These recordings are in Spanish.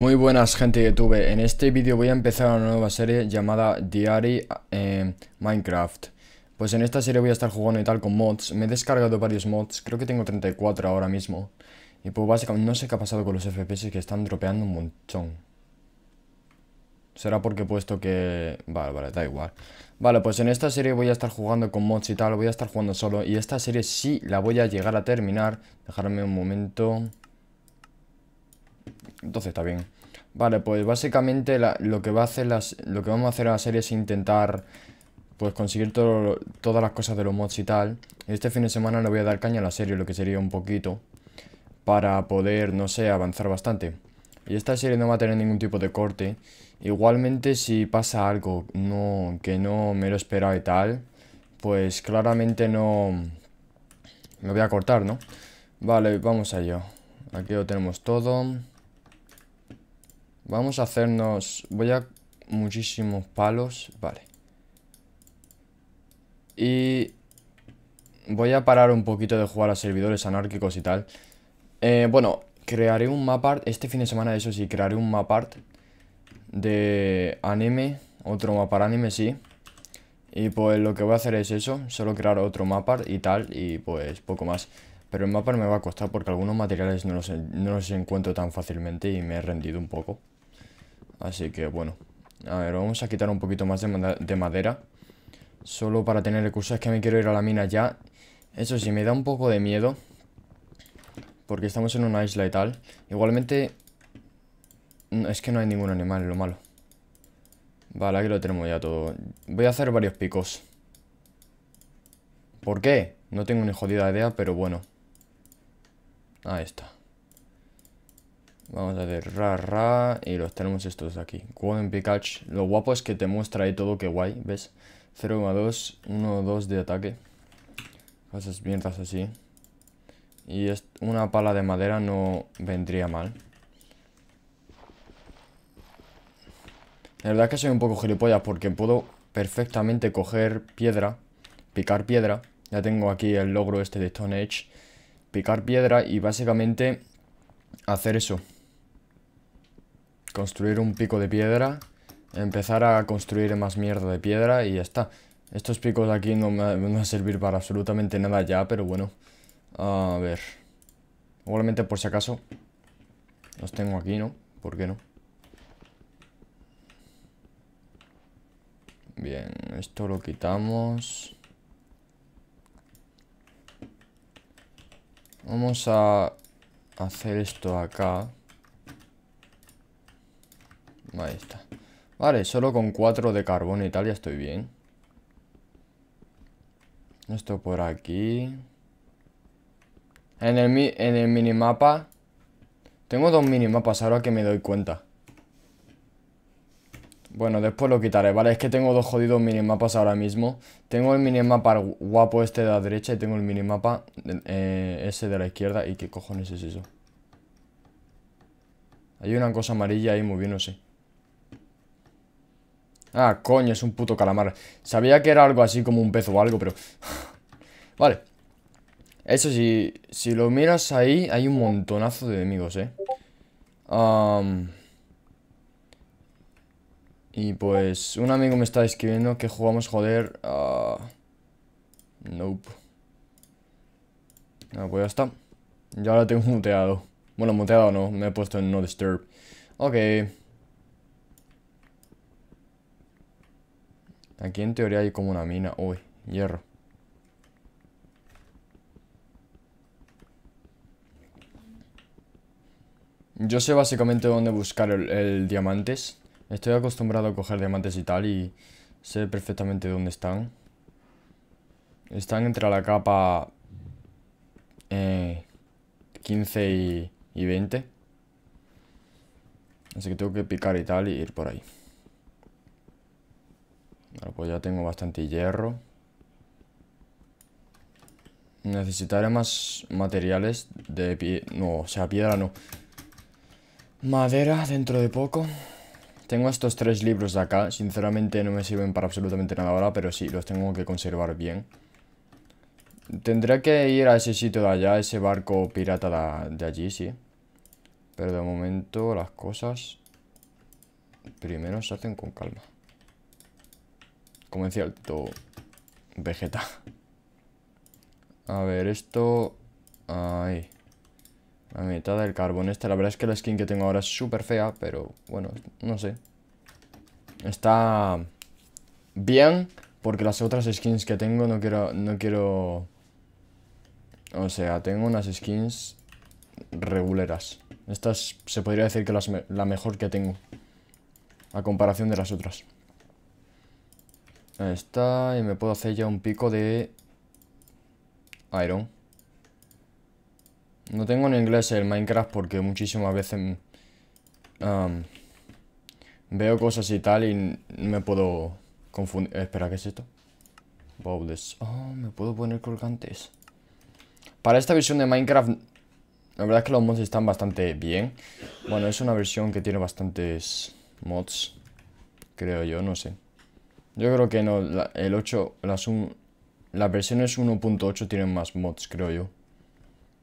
Muy buenas gente de YouTube, en este vídeo voy a empezar una nueva serie llamada Diary eh, Minecraft Pues en esta serie voy a estar jugando y tal con mods, me he descargado varios mods, creo que tengo 34 ahora mismo Y pues básicamente no sé qué ha pasado con los FPS que están dropeando un montón Será porque he puesto que... Vale, vale, da igual Vale, pues en esta serie voy a estar jugando con mods y tal, voy a estar jugando solo Y esta serie sí la voy a llegar a terminar Dejarme un momento... Entonces está bien. Vale, pues básicamente lo, que va a hacer lo que vamos a hacer en la serie es intentar pues conseguir todas las cosas de los mods y tal. Este fin de semana le voy a dar caña a la serie, lo que sería un poquito, para poder, no sé, avanzar bastante. Y esta serie no va a tener ningún tipo de corte. Igualmente si pasa algo no, que no me lo esperaba y tal, pues claramente no... lo voy a cortar, ¿no? Vale, vamos allá. Aquí lo tenemos todo. Vamos a hacernos... Voy a... Muchísimos palos. Vale. Y... Voy a parar un poquito de jugar a servidores anárquicos y tal. Eh, bueno, crearé un map Este fin de semana, eso sí, crearé un map de anime. Otro mapa anime, sí. Y pues lo que voy a hacer es eso, solo crear otro mapa y tal, y pues poco más. Pero el mapa me va a costar porque algunos materiales no los, no los encuentro tan fácilmente y me he rendido un poco. Así que bueno. A ver, vamos a quitar un poquito más de, madera. Solo para tener recursos. Es que me quiero ir a la mina ya. Eso sí, me da un poco de miedo. Porque estamos en una isla y tal. Igualmente... es que no hay ningún animal, lo malo. Vale, aquí lo tenemos ya todo. Voy a hacer varios picos. ¿Por qué? No tengo ni jodida idea, pero bueno. Ahí está. Vamos a ver, ra, ra, y los tenemos estos de aquí. Golden Pikachu. Lo guapo es que te muestra y todo, que guay, ¿ves? 0,2, 2 de ataque. Cosas mierdas así. Y una pala de madera no vendría mal. La verdad es que soy un poco gilipollas porque puedo perfectamente coger piedra, picar piedra. Ya tengo aquí el logro este de Stone Edge. Picar piedra y básicamente hacer eso. Construir un pico de piedra. Empezar a construir más mierda de piedra y ya está. Estos picos de aquí no me, van a servir para absolutamente nada ya, pero bueno. A ver. Igualmente, por si acaso, los tengo aquí, ¿no? ¿Por qué no? Bien, esto lo quitamos. Vamos a hacer esto acá. Ahí está. Vale, solo con 4 de carbón y tal ya estoy bien. Esto por aquí. En el, en el minimapa... Tengo dos minimapas ahora que me doy cuenta. Bueno, después lo quitaré, ¿vale? Es que tengo dos jodidos minimapas ahora mismo. Tengo el minimapa guapo este de la derecha y tengo el minimapa eh, ese de la izquierda. ¿Y qué cojones es eso? Hay una cosa amarilla ahí, muy bien, no sé. Ah, coño, es un puto calamar. Sabía que era algo así como un pez o algo, pero... vale. Eso sí, si lo miras ahí, hay un montonazo de enemigos, ¿eh? Y pues un amigo me está escribiendo que jugamos, joder... Nope. No, ah, pues ya está. Ya lo tengo muteado. Bueno, muteado no, me he puesto en no disturb. Ok. Aquí en teoría hay como una mina. Uy, hierro. Yo sé básicamente dónde buscar el, diamantes. Estoy acostumbrado a coger diamantes y tal y sé perfectamente dónde están. Están entre la capa 15 eh, y, y 20. Así que tengo que picar y tal y ir por ahí. Bueno, pues ya tengo bastante hierro. Necesitaré más materiales de pie... No, o sea, piedra no. Madera dentro de poco. Tengo estos tres libros de acá. Sinceramente no me sirven para absolutamente nada ahora, pero sí, los tengo que conservar bien. Tendré que ir a ese sitio de allá, ese barco pirata de allí, sí. Pero de momento las cosas primero se hacen con calma como decía el Vegeta. A ver, esto... Ahí. La mitad del carbón. Esta, la verdad es que la skin que tengo ahora es súper fea, pero bueno, no sé. Está bien, porque las otras skins que tengo no quiero... No quiero... O sea, tengo unas skins reguleras. Estas se podría decir que es la mejor que tengo. A comparación de las otras. Ahí está. Y me puedo hacer ya un pico de... Iron. No tengo en inglés el Minecraft porque muchísimas veces... veo cosas y tal y me puedo confundir... Espera, ¿qué es esto? Bowles. Oh, me puedo poner colgantes. Para esta versión de Minecraft... La verdad es que los mods están bastante bien. Bueno, es una versión que tiene bastantes mods. Creo yo, no sé. Yo creo que no, el 8, las, un, las versiones 1.8 tienen más mods, creo yo.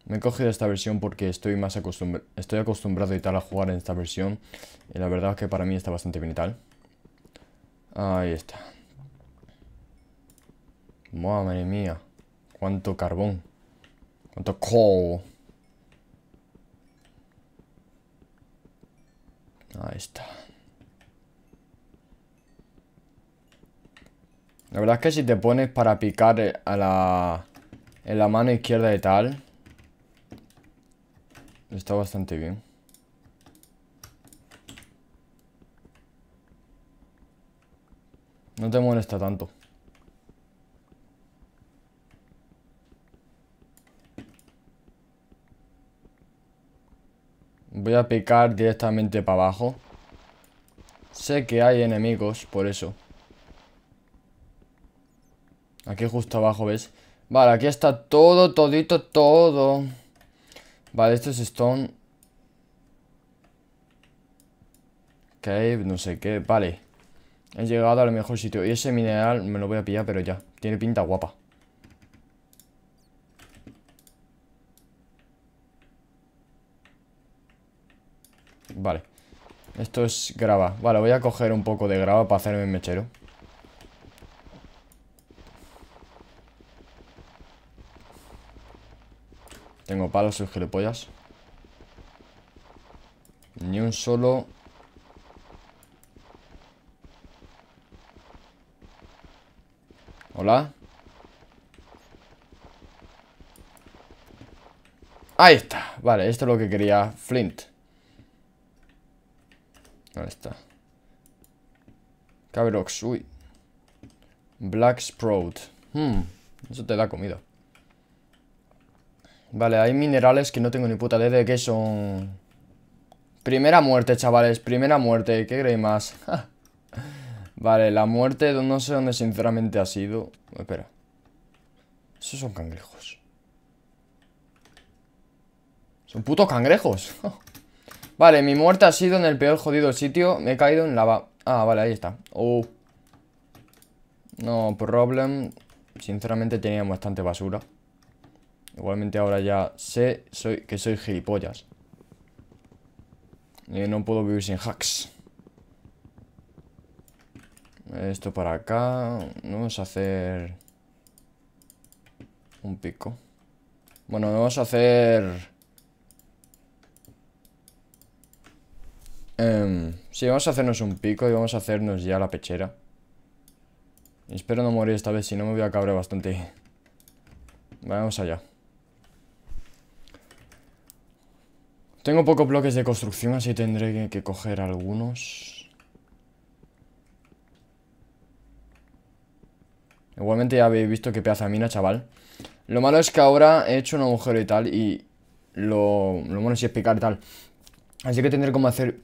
Me he cogido esta versión porque estoy más estoy acostumbrado y tal a jugar en esta versión. Y la verdad es que para mí está bastante bien y tal. Ahí está. Madre mía. Cuánto carbón. Cuánto coal. Ahí está. La verdad es que si te pones para picar eh, a la, en la mano izquierda de tal, está bastante bien. No te molesta tanto. Voy a picar directamente para abajo. Sé que hay enemigos, por eso. Aquí justo abajo, ¿ves? Vale, aquí está todo, todito, todo Vale, esto es stone Cave, no sé qué, vale He llegado al mejor sitio Y ese mineral me lo voy a pillar, pero ya Tiene pinta guapa Vale Esto es grava Vale, voy a coger un poco de grava para hacerme el mechero palos le gilipollas. Ni un solo... Hola. Ahí está. Vale, esto es lo que quería Flint. Ahí está. Cabrox, uy. Black Sprout. Hmm, eso te da comida. Vale, hay minerales que no tengo ni puta idea de qué son. Primera muerte, chavales, primera muerte. ¿Qué creéis más? vale, la muerte no sé dónde sinceramente ha sido. Espera. Esos son cangrejos. Son putos cangrejos. vale, mi muerte ha sido en el peor jodido sitio. Me he caído en lava. Ah, vale, ahí está. Oh. No problem. Sinceramente tenía bastante basura. Igualmente ahora ya sé soy, que soy gilipollas. Y no puedo vivir sin hacks. Esto para acá. Vamos a hacer... Un pico. Bueno, vamos a hacer... Em, sí, vamos a hacernos un pico y vamos a hacernos ya la pechera. Espero no morir esta vez, si no me voy a cabrear bastante. Vamos allá. Tengo pocos bloques de construcción, así tendré que, coger algunos. Igualmente ya habéis visto Que pedazo mina, chaval. Lo malo es que ahora he hecho un agujero y tal, y lo, lo bueno es explicar tal. Así que tendré como hacer,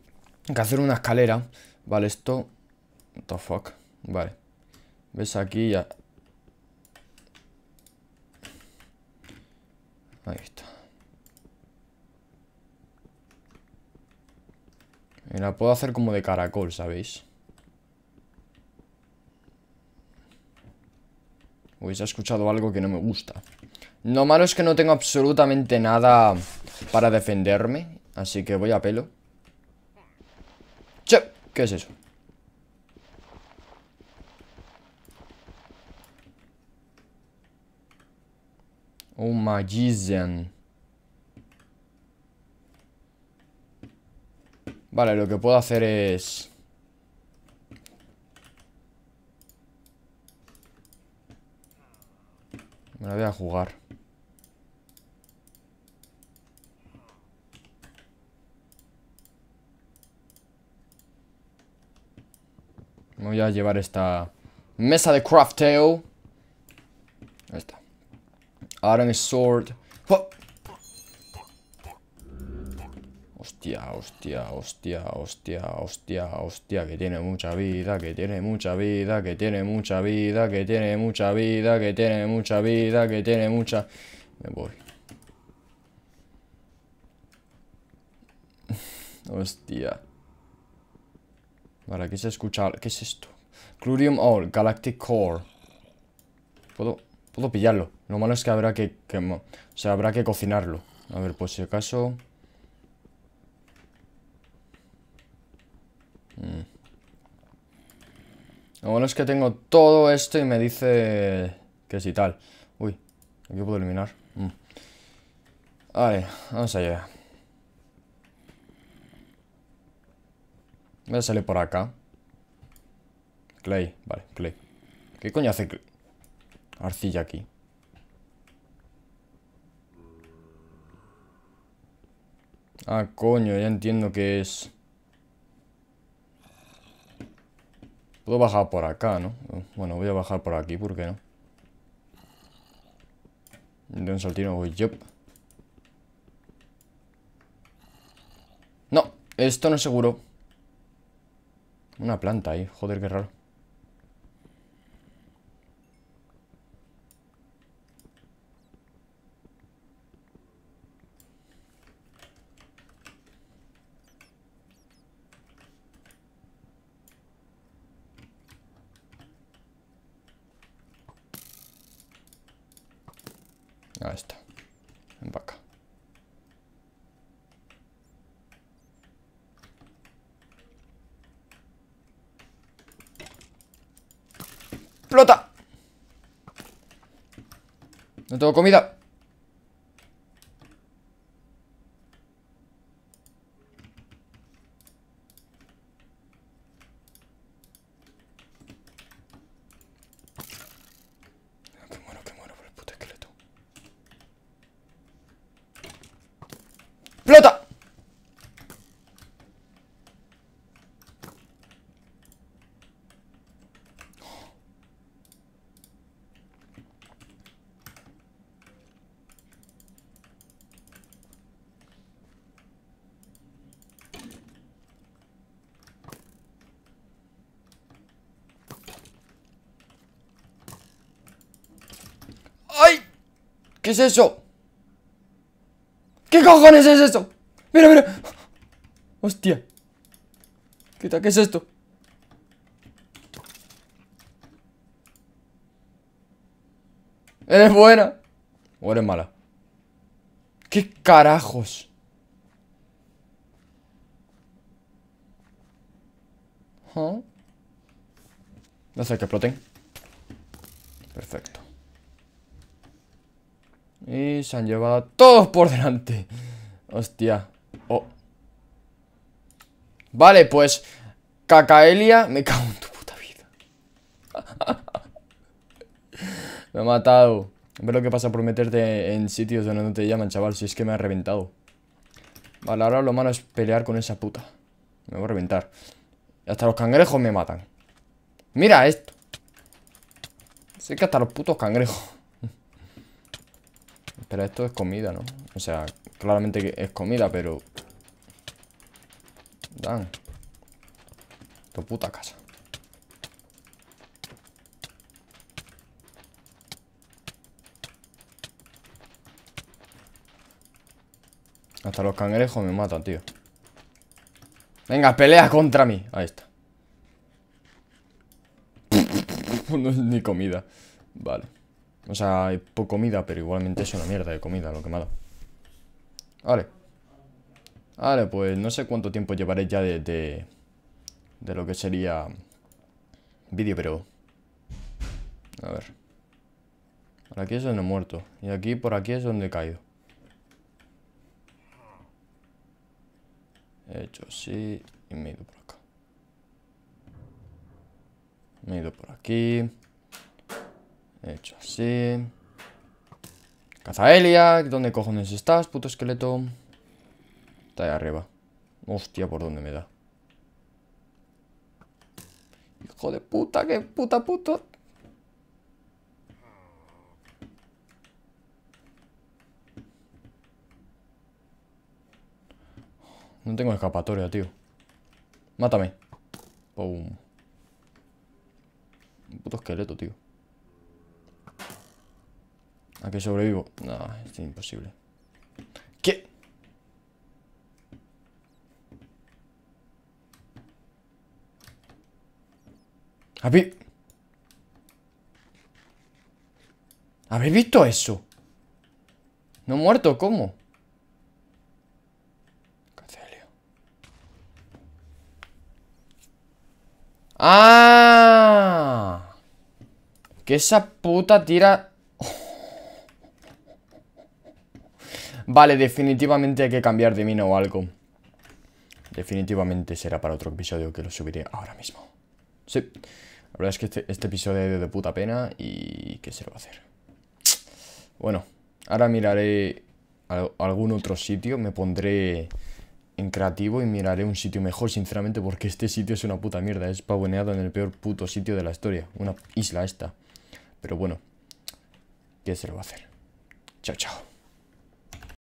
que hacer una escalera. Vale, esto... What the fuck. Vale. ¿Ves aquí ya? Ahí está. La puedo hacer como de caracol, ¿sabéis? Uy, se ha escuchado algo que no me gusta. Lo malo es que no tengo absolutamente nada para defenderme. Así que voy a pelo. Che, ¿qué es eso? Oh, magician. Vale, lo que puedo hacer es... Me la voy a jugar. Me voy a llevar esta mesa de crafteo. Ahí está. Iron Sword. ¡Oh! hostia, hostia, hostia, hostia, hostia, hostia, que tiene mucha vida, que tiene mucha vida, que tiene mucha vida, que tiene mucha vida, que tiene mucha vida, que tiene mucha... Me voy. Hostia. Vale, aquí se escucha... ¿Qué es esto? Clurium All, Galactic Core. Puedo... Puedo pillarlo. Lo malo es que habrá que... que o sea, habrá que cocinarlo. A ver, pues si acaso... Lo bueno es que tengo todo esto y me dice que si tal. Uy, aquí puedo eliminar. Mm. Vale, vamos allá. Voy a salir por acá. Clay, vale, clay. ¿Qué coño hace clay? Arcilla aquí. Ah, coño, ya entiendo que es... Puedo bajar por acá, ¿no? Bueno, voy a bajar por aquí, ¿por qué no? De un saltino voy yo. No, esto no es seguro. Una planta ahí, joder, qué raro. Ahí está. vaca ¡Plota! No tengo comida. フい、イトはい犠 ¿Qué cojones es esto? Mira, mira. Hostia. tal? ¿qué es esto? ¿Eres buena? ¿O eres mala? ¿Qué carajos? No sé que exploten. Perfecto. Y se han llevado todos por delante. Hostia. Oh. Vale, pues... Cacaelia, me cago en tu puta vida. me ha matado. Ve lo que pasa por meterte en sitios donde no te llaman, chaval. Si es que me ha reventado. Vale, ahora lo malo es pelear con esa puta. Me voy a reventar. Hasta los cangrejos me matan. Mira esto. Sé que hasta los putos cangrejos. Pero esto es comida, ¿no? O sea, claramente que es comida, pero... Dan. Tu puta casa. Hasta los cangrejos me matan, tío. Venga, pelea contra mí. Ahí está. no es ni comida. Vale. O sea, hay poca comida, pero igualmente es una mierda de comida lo que me ha Vale. Vale, pues no sé cuánto tiempo llevaré ya de, de, lo que sería vídeo, pero... A ver. Por aquí es donde he muerto. Y aquí, por aquí es donde he caído. He hecho así y me he ido por acá. Me he ido por aquí hecho así. Caza Elia ¿dónde cojones estás, puto esqueleto? Está ahí arriba. Hostia, ¿por dónde me da? Hijo de puta, qué puta puto. No tengo escapatoria, tío. Mátame. Pum. puto esqueleto, tío. ¿A que sobrevivo? No, es imposible. ¿Qué? ¿Habéis... ¿Habéis visto eso? ¿No he muerto? ¿Cómo? Cacelio. ¡Ah! Que esa puta tira... Vale, definitivamente hay que cambiar de mina o algo. Definitivamente será para otro episodio que lo subiré ahora mismo. Sí, la verdad es que este, este episodio ido de puta pena y ¿qué se lo va a hacer? Bueno, ahora miraré algún otro sitio, me pondré en creativo y miraré un sitio mejor, sinceramente, porque este sitio es una puta mierda, es pavoneado en el peor puto sitio de la historia, una isla esta. Pero bueno, ¿qué se lo va a hacer? Chao, chao.